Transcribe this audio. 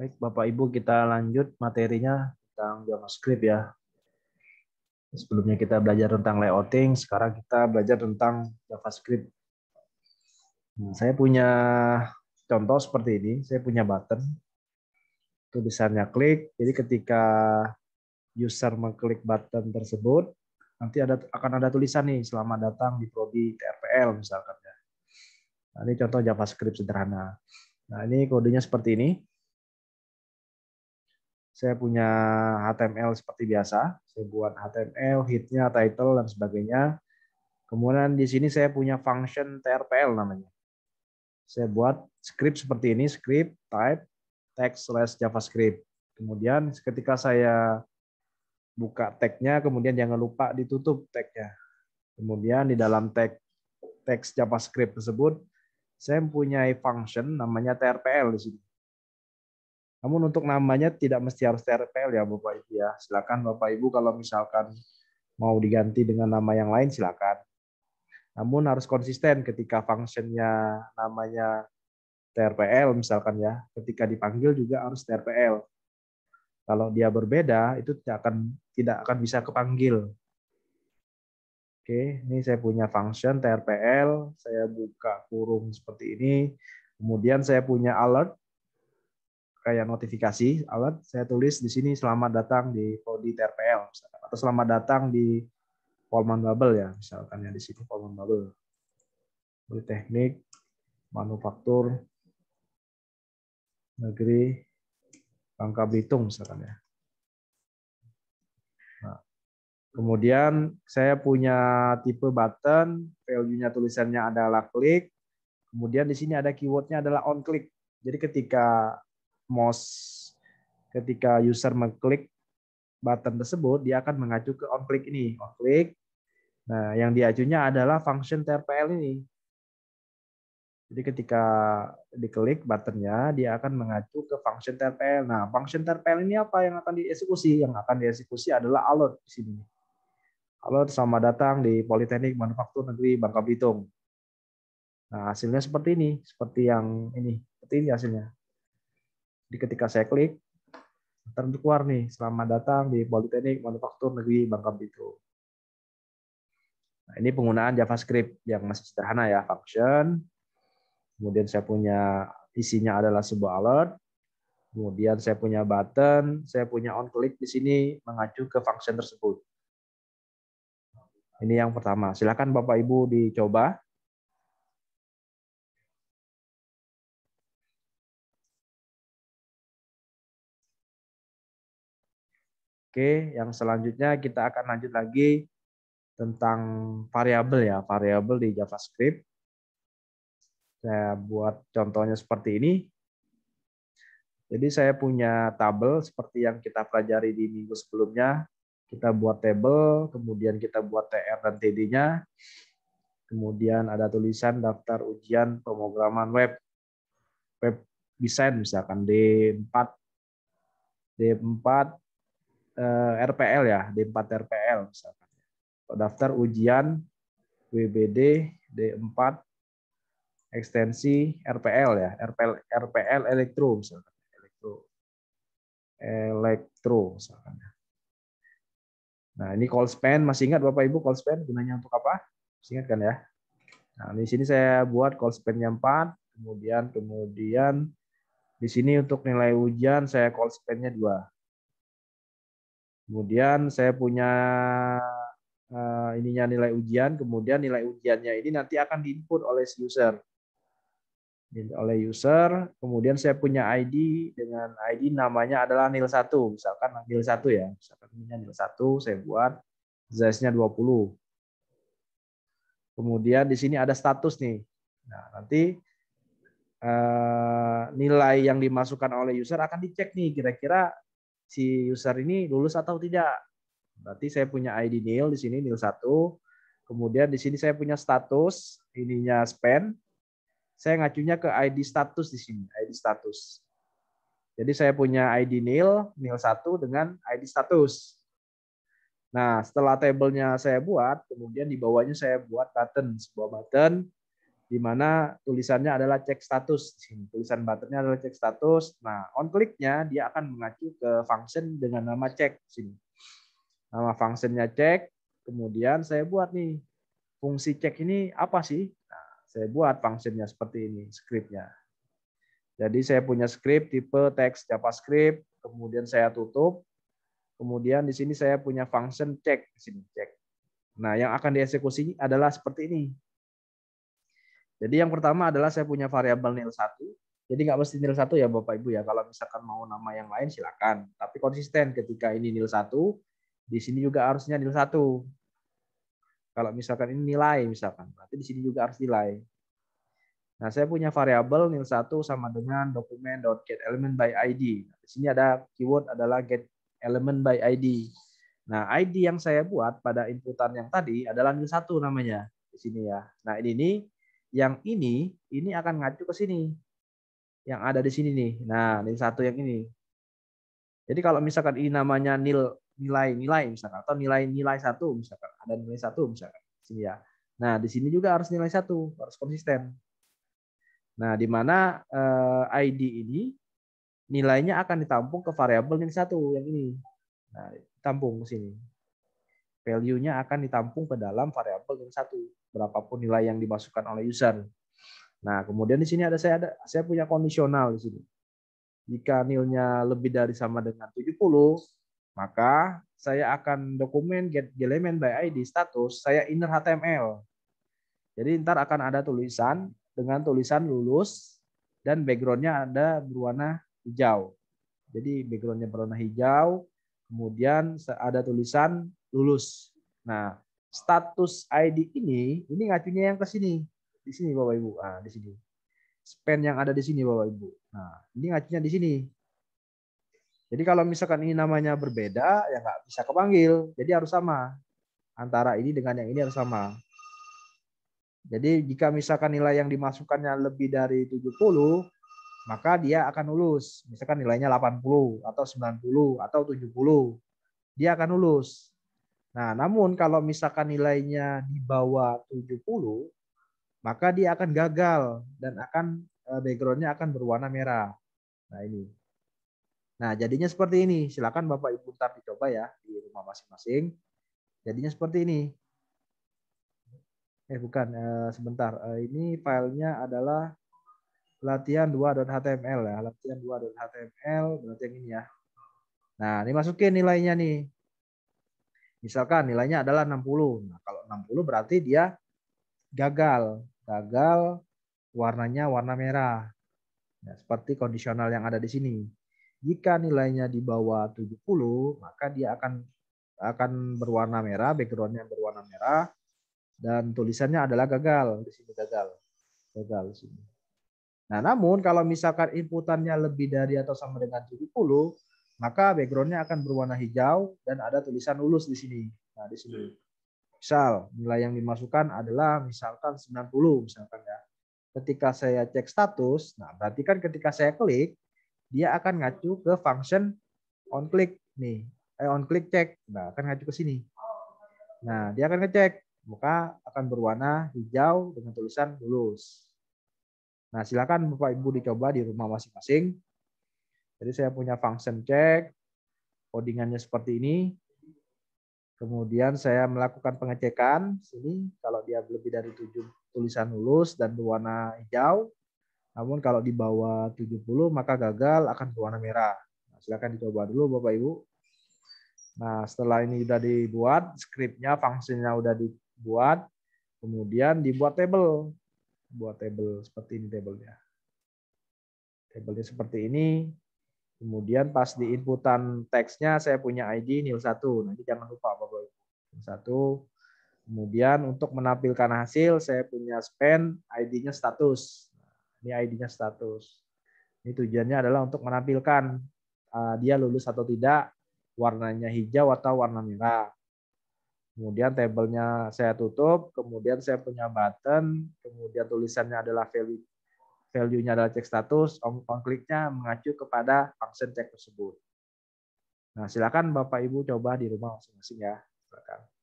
Baik, Bapak Ibu kita lanjut materinya tentang JavaScript ya. Sebelumnya kita belajar tentang layouting, sekarang kita belajar tentang JavaScript. Nah, saya punya contoh seperti ini, saya punya button. Tulisannya klik, jadi ketika user mengklik button tersebut, nanti ada akan ada tulisan nih, selamat datang di prodi TRPL misalkan. Ya. Nah, ini contoh JavaScript sederhana. Nah, ini kodenya seperti ini saya punya HTML seperti biasa. Saya buat HTML, hitnya, title, dan sebagainya. Kemudian di sini saya punya function TRPL namanya. Saya buat script seperti ini, script type text slash javascript. Kemudian ketika saya buka tag-nya, kemudian jangan lupa ditutup tag-nya. Kemudian di dalam tag text JavaScript tersebut, saya mempunyai function namanya TRPL di sini. Namun untuk namanya tidak mesti harus TRPL ya Bapak Ibu ya. Silakan Bapak Ibu kalau misalkan mau diganti dengan nama yang lain silakan. Namun harus konsisten ketika fungsinya namanya TRPL misalkan ya. Ketika dipanggil juga harus TRPL. Kalau dia berbeda itu tidak akan tidak akan bisa kepanggil. Oke, ini saya punya function TRPL, saya buka kurung seperti ini. Kemudian saya punya alert kayak notifikasi alert, saya tulis di sini selamat datang di Prodi TRPL misalkan. atau selamat datang di Polman Bubble ya misalkan ya di sini Polman Bubble. politeknik Teknik, Manufaktur, Negeri, Bangka Belitung misalkan ya. Nah, kemudian saya punya tipe button, value-nya tulisannya adalah klik, Kemudian di sini ada keywordnya adalah on click. Jadi ketika mouse ketika user mengklik button tersebut, dia akan mengacu ke on click ini, on click. Nah, yang diacunya adalah function TRPL ini. Jadi ketika diklik buttonnya, dia akan mengacu ke function TRPL. Nah, function TRPL ini apa yang akan dieksekusi? Yang akan dieksekusi adalah alert di sini. Alert sama datang di Politeknik Manufaktur Negeri Bangka Belitung. Nah, hasilnya seperti ini, seperti yang ini, seperti ini hasilnya. Jadi ketika saya klik, ntar keluar nih, selamat datang di Politeknik Manufaktur Negeri Bangka Belitung. Nah, ini penggunaan JavaScript yang masih sederhana ya, function. Kemudian saya punya isinya adalah sebuah alert. Kemudian saya punya button, saya punya on click di sini mengacu ke function tersebut. Ini yang pertama. Silakan Bapak Ibu dicoba Oke, yang selanjutnya kita akan lanjut lagi tentang variabel ya, variabel di JavaScript. Saya buat contohnya seperti ini. Jadi saya punya tabel seperti yang kita pelajari di minggu sebelumnya. Kita buat tabel, kemudian kita buat TR dan TD-nya. Kemudian ada tulisan daftar ujian pemrograman web. Web design misalkan D4. D4 Eh, RPL ya, D4 RPL misalkan. Daftar ujian WBD D4 ekstensi RPL ya, RPL RPL elektro misalkan, elektro elektro misalkan. Ya. Nah, ini call span masih ingat Bapak Ibu call span gunanya untuk apa? Masih ingat kan ya? Nah, di sini saya buat call span-nya 4, kemudian kemudian di sini untuk nilai ujian saya call span-nya 2. Kemudian saya punya uh, ininya nilai ujian, kemudian nilai ujiannya ini nanti akan diinput oleh user. Oleh user, kemudian saya punya ID dengan ID namanya adalah nil1, misalkan nil1 ya, misalkan ininya nil1 saya buat size-nya 20. Kemudian di sini ada status nih. Nah, nanti eh, nilai yang dimasukkan oleh user akan dicek nih kira-kira si user ini lulus atau tidak. Berarti saya punya ID nil di sini nil 1. Kemudian di sini saya punya status ininya span. Saya ngacunya ke ID status di sini, ID status. Jadi saya punya ID nil, nil 1 dengan ID status. Nah, setelah tabelnya saya buat, kemudian di bawahnya saya buat button, sebuah button di mana tulisannya adalah cek status. tulisan buttonnya adalah cek status. Nah, on kliknya dia akan mengacu ke function dengan nama cek sini. Nama functionnya cek, kemudian saya buat nih fungsi cek ini apa sih? Nah, saya buat functionnya seperti ini, scriptnya. Jadi saya punya script tipe teks JavaScript, kemudian saya tutup, kemudian di sini saya punya function cek di sini cek. Nah, yang akan dieksekusi adalah seperti ini jadi yang pertama adalah saya punya variabel nil 1. Jadi nggak mesti nil 1 ya Bapak Ibu ya. Kalau misalkan mau nama yang lain silakan. Tapi konsisten ketika ini nil 1, di sini juga harusnya nil 1. Kalau misalkan ini nilai misalkan, berarti di sini juga harus nilai. Nah, saya punya variabel nil 1 sama dengan element by ID. di sini ada keyword adalah get element by ID. Nah, ID yang saya buat pada inputan yang tadi adalah nil 1 namanya di sini ya. Nah, ini, ini yang ini ini akan ngacu ke sini yang ada di sini nih nah ini satu yang ini jadi kalau misalkan ini namanya nil nilai nilai misalkan atau nilai nilai satu misalkan ada nilai satu misalkan sini ya nah di sini juga harus nilai satu harus konsisten nah di mana eh, id ini nilainya akan ditampung ke variabel nilai satu yang ini nah tampung ke sini value-nya akan ditampung ke dalam variabel yang satu, berapapun nilai yang dimasukkan oleh user. Nah, kemudian di sini ada saya ada saya punya kondisional di sini. Jika nilnya lebih dari sama dengan 70, maka saya akan dokumen get element by ID status saya inner HTML. Jadi ntar akan ada tulisan dengan tulisan lulus dan backgroundnya ada berwarna hijau. Jadi backgroundnya berwarna hijau, Kemudian ada tulisan lulus. Nah, status ID ini ini ngacunya yang ke sini. Di sini Bapak Ibu. Ah, di sini. Span yang ada di sini Bapak Ibu. Nah, ini ngacunya di sini. Jadi kalau misalkan ini namanya berbeda ya nggak bisa kepanggil. Jadi harus sama. Antara ini dengan yang ini harus sama. Jadi jika misalkan nilai yang dimasukkannya lebih dari 70, maka dia akan lulus. Misalkan nilainya 80 atau 90 atau 70, dia akan lulus. Nah, namun kalau misalkan nilainya di bawah 70, maka dia akan gagal dan akan eh, backgroundnya akan berwarna merah. Nah ini. Nah jadinya seperti ini. Silakan Bapak Ibu ntar dicoba ya di rumah masing-masing. Jadinya seperti ini. Eh bukan, eh, sebentar. Eh, ini filenya adalah latihan 2.html ya, latihan 2.html berarti yang ini ya. Nah, ini masukin nilainya nih. Misalkan nilainya adalah 60. Nah, kalau 60 berarti dia gagal. Gagal warnanya warna merah. Ya, seperti kondisional yang ada di sini. Jika nilainya di bawah 70, maka dia akan akan berwarna merah, backgroundnya berwarna merah, dan tulisannya adalah gagal. Di sini gagal. Gagal di sini. Nah, namun kalau misalkan inputannya lebih dari atau sama dengan 70, maka backgroundnya akan berwarna hijau dan ada tulisan lulus di sini. Nah, di sini. Misal, nilai yang dimasukkan adalah misalkan 90, misalkan ya. Ketika saya cek status, nah berarti kan ketika saya klik, dia akan ngacu ke function on click nih, eh, on click check. Nah, akan ngacu ke sini. Nah, dia akan ngecek, maka akan berwarna hijau dengan tulisan lulus. Nah, silakan Bapak Ibu dicoba di rumah masing-masing. Jadi saya punya function check, codingannya seperti ini. Kemudian saya melakukan pengecekan sini kalau dia lebih dari 7 tulisan lulus dan berwarna hijau. Namun kalau di bawah 70 maka gagal akan berwarna merah. Nah, silakan dicoba dulu Bapak Ibu. Nah, setelah ini sudah dibuat, skripnya, fungsinya sudah dibuat, kemudian dibuat table buat table seperti ini tablenya. Tablenya seperti ini. Kemudian pas di inputan teksnya saya punya ID nil 1. nanti jangan lupa Bapak Ibu. Nil 1. Kemudian untuk menampilkan hasil saya punya span ID-nya status. Nah, ini ID-nya status. Ini tujuannya adalah untuk menampilkan uh, dia lulus atau tidak, warnanya hijau atau warna merah. Kemudian tabelnya saya tutup, kemudian saya punya button, kemudian tulisannya adalah value value-nya adalah cek status, on, kliknya click mengacu kepada function cek tersebut. Nah, silakan Bapak Ibu coba di rumah masing-masing ya. Silakan.